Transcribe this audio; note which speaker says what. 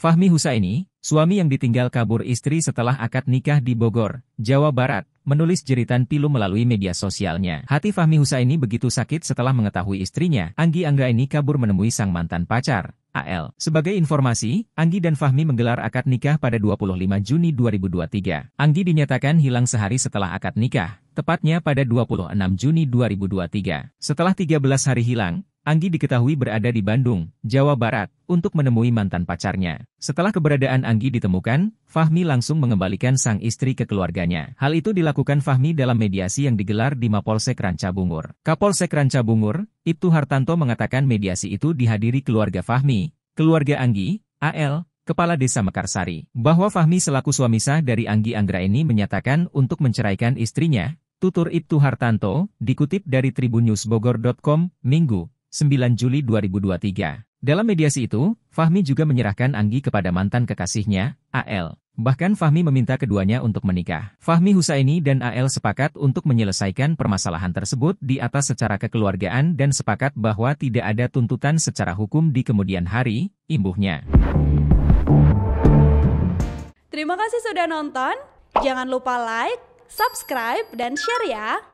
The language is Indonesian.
Speaker 1: Fahmi Husaini, suami yang ditinggal kabur istri setelah akad nikah di Bogor, Jawa Barat, menulis jeritan pilu melalui media sosialnya. Hati Fahmi Husaini begitu sakit setelah mengetahui istrinya, Anggi Angga ini kabur menemui sang mantan pacar. AL. Sebagai informasi, Anggi dan Fahmi menggelar akad nikah pada 25 Juni 2023. Anggi dinyatakan hilang sehari setelah akad nikah, tepatnya pada 26 Juni 2023. Setelah 13 hari hilang, Anggi diketahui berada di Bandung, Jawa Barat, untuk menemui mantan pacarnya. Setelah keberadaan Anggi ditemukan, Fahmi langsung mengembalikan sang istri ke keluarganya. Hal itu dilakukan Fahmi dalam mediasi yang digelar di Mapolsek Ranca Bungur. Kapolsek Ranca Bungur, Ibtu Hartanto mengatakan mediasi itu dihadiri keluarga Fahmi, keluarga Anggi, AL, Kepala Desa Mekarsari, bahwa Fahmi selaku suami sah dari Anggi Anggra ini menyatakan untuk menceraikan istrinya, tutur Ibtu Hartanto, dikutip dari tribunnews Minggu, 9 Juli 2023. Dalam mediasi itu, Fahmi juga menyerahkan Anggi kepada mantan kekasihnya, AL. Bahkan Fahmi meminta keduanya untuk menikah. Fahmi Husaini dan AL sepakat untuk menyelesaikan permasalahan tersebut di atas secara kekeluargaan dan sepakat bahwa tidak ada tuntutan secara hukum di kemudian hari, imbuhnya.
Speaker 2: Terima kasih sudah nonton. Jangan lupa like, subscribe, dan share ya.